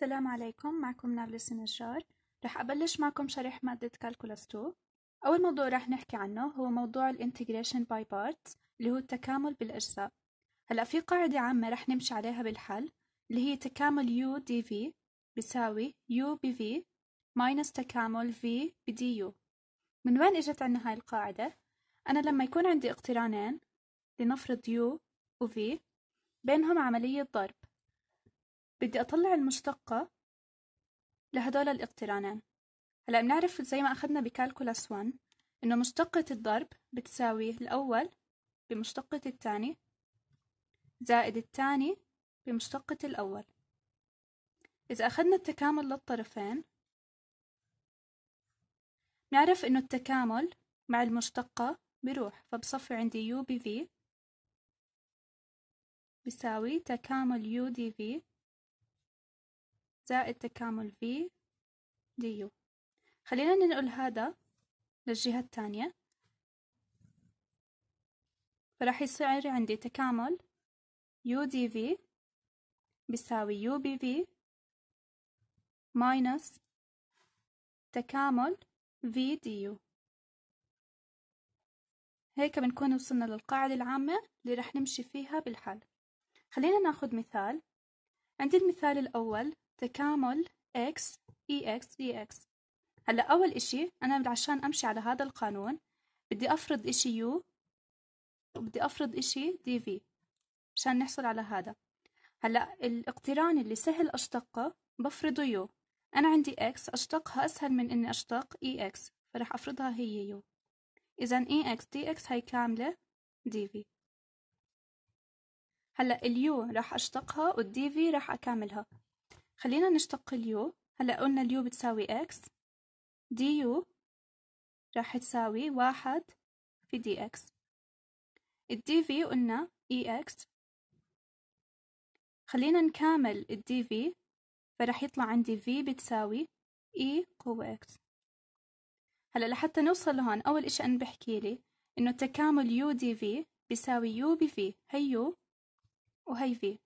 السلام عليكم معكم نابلس النجار رح أبلش معكم شرح مادة كالكولاس 2 أول موضوع رح نحكي عنه هو موضوع الانتجريشن باي بارتس اللي هو التكامل بالأجزاء هلأ في قاعدة عامة رح نمشي عليها بالحل اللي هي تكامل U دي في بيساوي U بي في ماينس تكامل V بدي U من وين إجت عنا هاي القاعدة؟ أنا لما يكون عندي اقترانين لنفرض U و V بينهم عملية ضرب بدي أطلع المشتقة لهدول الاقترانين هلا بنعرف زي ما أخذنا بكالكولاس 1 إنه مشتقة الضرب بتساوي الأول بمشتقة الثاني زائد الثاني بمشتقة الأول إذا أخذنا التكامل للطرفين نعرف إنه التكامل مع المشتقة بروح فبصفي عندي بي في بيساوي تكامل دي في زائد تكامل في دي يو خلينا ننقل هذا للجهة الثانية فراح يصير عندي تكامل يو دي في بيساوي يو بي في ماينس تكامل في دي يو هيك بنكون وصلنا للقاعدة العامة اللي رح نمشي فيها بالحل خلينا ناخد مثال عندي المثال الأول تكامل x e x dx هلا أول إشي أنا عشان أمشي على هذا القانون بدي أفرض إشي u وبدي أفرض إشي dv عشان نحصل على هذا هلا الاقتران اللي سهل أشتقه بفرضه u أنا عندي x أشتقها أسهل من إني أشتق e x فرح أفرضها هي u إذا e x dx هي كاملة dv هلا اليو راح أشتقها والدي في راح أكاملها خلينا نشتق اليو هلأ قلنا اليو بتساوي x دي يو راح تساوي واحد في دي x الدي في قلنا اي e اكس خلينا نكامل الدي في يطلع عندي في بتساوي اي e قوة اكس هلا لحتى نوصل لهون اول اشي انا بحكي لي انه تكامل يو دي في بيساوي يو بفي هي يو وهي في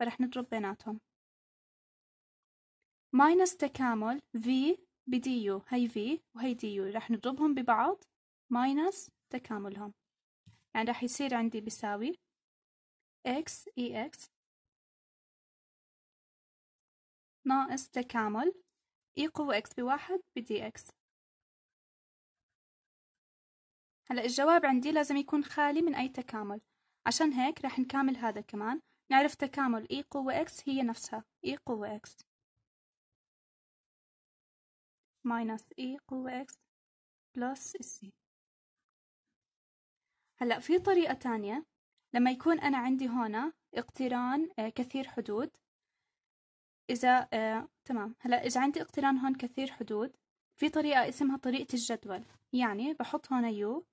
فرح نضرب بيناتهم ماينس تكامل في ب DU هي في وهي DU راح رح نضربهم ببعض ماينس تكاملهم يعني رح يصير عندي بيساوي x e x ناقص تكامل e قوة x بواحد بدي DX هلا الجواب عندي لازم يكون خالي من أي تكامل عشان هيك رح نكامل هذا كمان نعرف تكامل e قوة x هي نفسها e قوة x ماينس اي قوة اكس بلس السي هلأ في طريقة تانية لما يكون أنا عندي هنا اقتران آه، كثير حدود إذا آه، تمام هلأ إذا عندي اقتران هون كثير حدود في طريقة اسمها طريقة الجدول يعني بحط هنا يو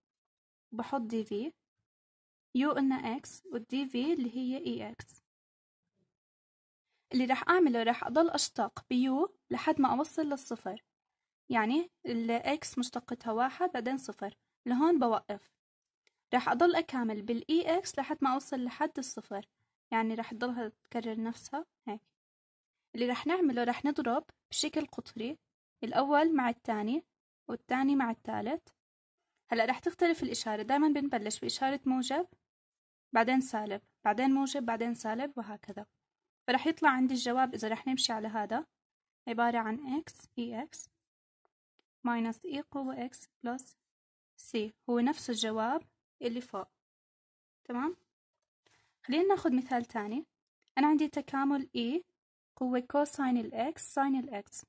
وبحط دي في يو قلنا اكس والدي في اللي هي اي e اكس اللي راح أعمله راح أضل أشتاق بيو لحد ما أوصل للصفر يعني x مشتقتها واحد بعدين صفر لهون بوقف راح أضل أكمل e إكس لحد ما أوصل لحد الصفر يعني راح تضلها تكرر نفسها هيك اللي راح نعمله راح نضرب بشكل قطري الأول مع الثاني والثاني مع الثالث هلا راح تختلف الإشارة دائما بنبلش بإشارة موجب بعدين سالب بعدين موجب بعدين سالب وهكذا فرح يطلع عندي الجواب إذا رح نمشي على هذا عبارة عن x e x ماينس اي قوة اكس بلس سي هو نفس الجواب اللي فوق تمام خلينا ناخد مثال تاني أنا عندي تكامل اي e قوة كوساين الاكس ساين الاكس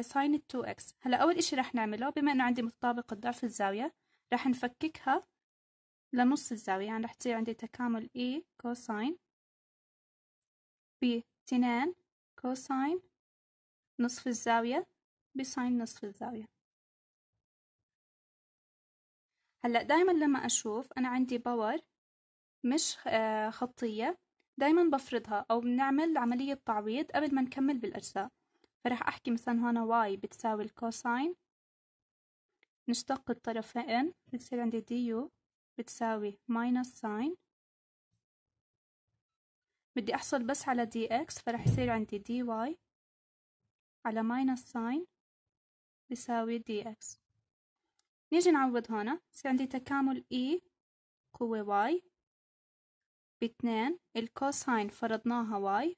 ساين التو اكس هلا أول إشي راح نعمله بما إنه عندي متطابق الضعف الزاوية راح نفككها لنص الزاوية يعني راح تصير عندي تكامل اي كوساين بتنان كوساين نصف الزاوية بساين نصف الزاوية هلا دايما لما اشوف انا عندي باور مش آه، خطيه دايما بفرضها او بنعمل عمليه تعويض قبل ما نكمل بالاجزاء فرح احكي مثلا هنا واي بتساوي الكوساين نشتق الطرفين بتصير عندي دي يو بتساوي ماينس ساين بدي أحصل بس على دي إكس فرح يصير عندي دي واي على ماينس ساين بيساوي دي إكس نيجي نعوض هنا يصير عندي تكامل E قوة Y باتنين الكوساين فرضناها Y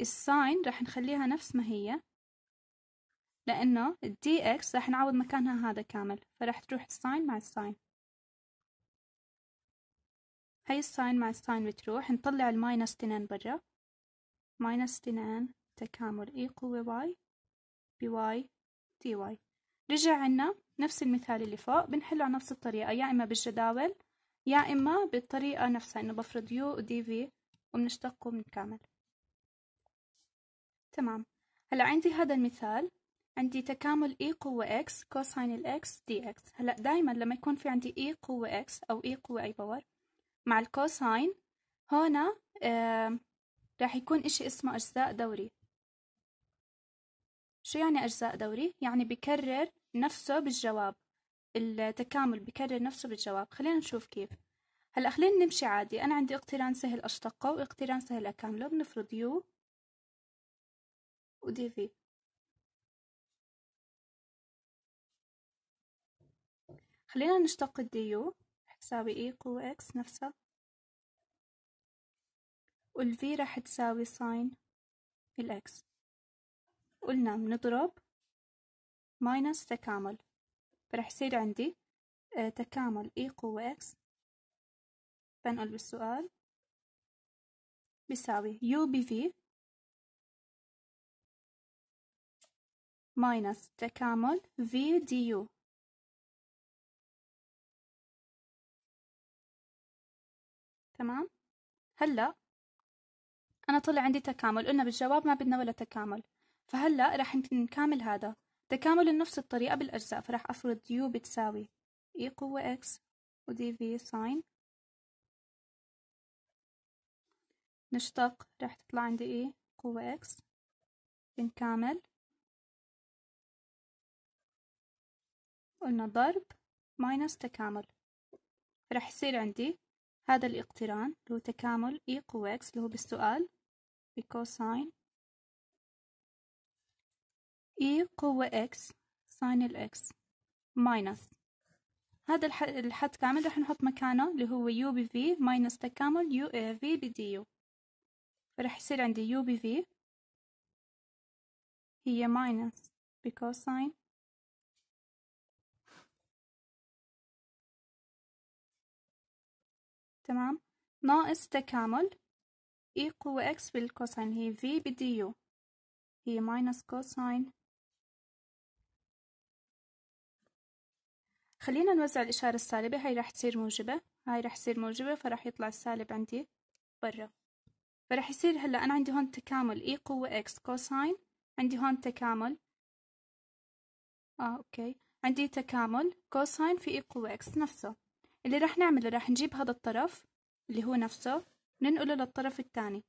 الساين راح نخليها نفس ما هي لأنه الدي إكس راح نعوض مكانها هذا كامل فراح تروح الساين مع الساين هاي الساين مع الساين بتروح نطلع الماينس تنين برا ماينس تنين تكامل إي e قوة واي بواي دي واي رجع عنا نفس المثال اللي فوق بنحله على نفس الطريقة يا إما بالجداول يا إما بالطريقة نفسها إنه بفرض يو ودي في وبنشتقه وبنكامل تمام هلا عندي هذا المثال عندي تكامل e قوة x كوساين ال x dx هلا دايما لما يكون في عندي e قوة x أو e قوة أي باور مع الكوساين هنا آه راح يكون إشي اسمه أجزاء دوري شو يعني أجزاء دوري؟ يعني بكرر نفسه بالجواب التكامل بكرر نفسه بالجواب خلينا نشوف كيف هلا خلينا نمشي عادي أنا عندي اقتران سهل أشتقه واقتران سهل أكامله بنفرض يو ودي في خلينا نشتق الدي يو تساوي اي e قوة اكس نفسها والفي راح تساوي ساين الاكس قلنا بنضرب ماينس تكامل فرح يصير عندي آه، تكامل اي e قوة اكس بنقل بالسؤال بيساوي يو بي في ماينس تكامل في دي يو تمام هلا أنا طلع عندي تكامل قلنا بالجواب ما بدنا ولا تكامل فهلأ راح نكامل هذا تكامل النفس الطريقة بالأجزاء فراح أفرض U بتساوي E قوة X ودي في ساين نشتق راح تطلع عندي E قوة X بنكامل قلنا ضرب ماينس تكامل راح يصير عندي هذا الاقتران اللي هو تكامل E قوة X اللي هو بالسؤال بكوساين إي e قوة إكس ساين الإكس ماينس هذا الحد كامل راح نحط مكانه اللي هو يو بي في ماينس تكامل يو في دي يو فراح يصير عندي يو بي في هي ماينس بكوساين تمام ناقص تكامل اي e قوة اكس بالكوساين هي في دي يو هي ماينس كوساين خلينا نوزع الإشارة السالبة هاي راح تصير موجبة هاي راح تصير موجبة فراح يطلع السالب عندي برا فراح يصير هلا أنا عندي هون تكامل إي e قوة إكس كوساين عندي هون تكامل آه أوكي عندي تكامل كوساين في إي e قوة إكس نفسه اللي راح نعمله راح نجيب هذا الطرف اللي هو نفسه ننقله للطرف الثاني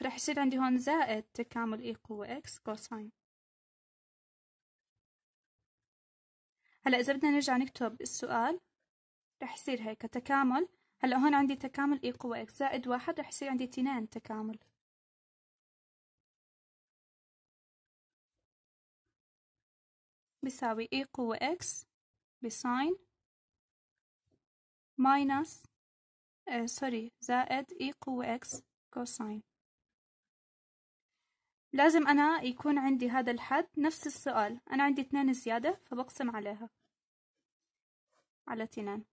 فراح يصير عندي هون زائد تكامل إي e قوة إكس كوساين هلا إذا بدنا نرجع نكتب السؤال رح يصير هيك تكامل هلا هون عندي تكامل إي e قوة إكس زائد واحد رح يصير عندي اثنين تكامل بيساوي إي e قوة إكس بساين ماينس آه سوري زائد إي e قوة إكس كوساين لازم أنا يكون عندي هذا الحد نفس السؤال أنا عندي اثنين زيادة فبقسم عليها على اثنين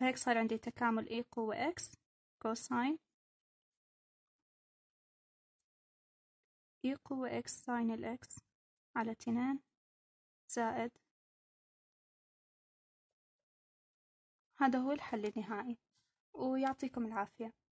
فهيك صار عندي تكامل إي قوة X كوساين إي قوة X ساين الإكس على اثنين زائد هذا هو الحل النهائي ويعطيكم العافية